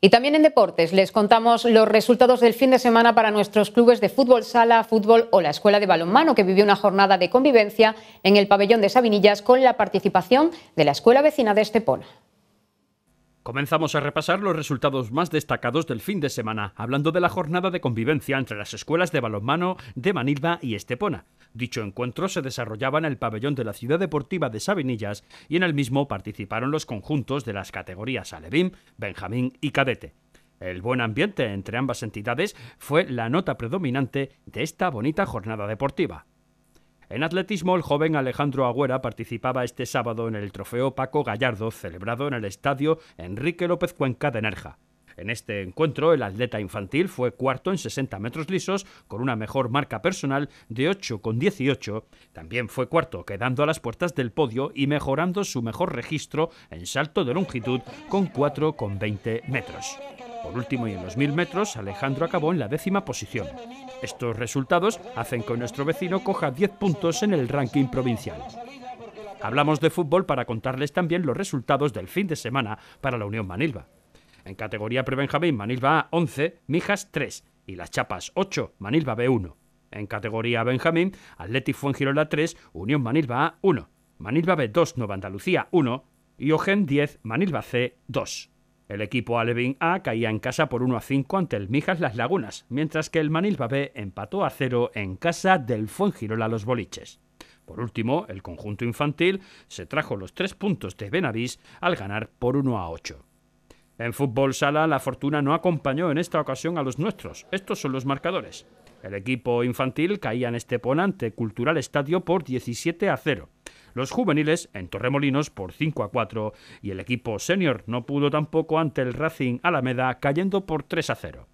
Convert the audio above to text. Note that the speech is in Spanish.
Y también en deportes les contamos los resultados del fin de semana para nuestros clubes de fútbol sala, fútbol o la escuela de balonmano que vivió una jornada de convivencia en el pabellón de Sabinillas con la participación de la escuela vecina de Estepona. Comenzamos a repasar los resultados más destacados del fin de semana, hablando de la jornada de convivencia entre las escuelas de balonmano de Manilva y Estepona. Dicho encuentro se desarrollaba en el pabellón de la Ciudad Deportiva de Sabinillas y en el mismo participaron los conjuntos de las categorías Alevín, Benjamín y Cadete. El buen ambiente entre ambas entidades fue la nota predominante de esta bonita jornada deportiva. En atletismo, el joven Alejandro Agüera participaba este sábado en el trofeo Paco Gallardo celebrado en el estadio Enrique López Cuenca de Nerja. En este encuentro, el atleta infantil fue cuarto en 60 metros lisos, con una mejor marca personal de 8,18. También fue cuarto, quedando a las puertas del podio y mejorando su mejor registro en salto de longitud con 4,20 metros. Por último, y en los 1000 metros, Alejandro acabó en la décima posición. Estos resultados hacen que nuestro vecino coja 10 puntos en el ranking provincial. Hablamos de fútbol para contarles también los resultados del fin de semana para la Unión Manilva. En categoría pre-Benjamín, Manilva A 11, Mijas 3 y Las Chapas 8, Manilva B1. En categoría Benjamín, Atletic Fuengirola 3, Unión Manilva A 1, Manilva B 2, Nueva Andalucía 1 y Ogen 10, Manilva C 2. El equipo Alevin A caía en casa por 1 a 5 ante el Mijas Las Lagunas, mientras que el Manilva B empató a 0 en casa del Fuengirola Los Boliches. Por último, el conjunto infantil se trajo los tres puntos de Benavís al ganar por 1 a 8. En fútbol sala, la fortuna no acompañó en esta ocasión a los nuestros. Estos son los marcadores. El equipo infantil caía en este ponante Cultural Estadio por 17 a 0. Los juveniles en Torremolinos por 5 a 4 y el equipo senior no pudo tampoco ante el Racing Alameda cayendo por 3 a 0.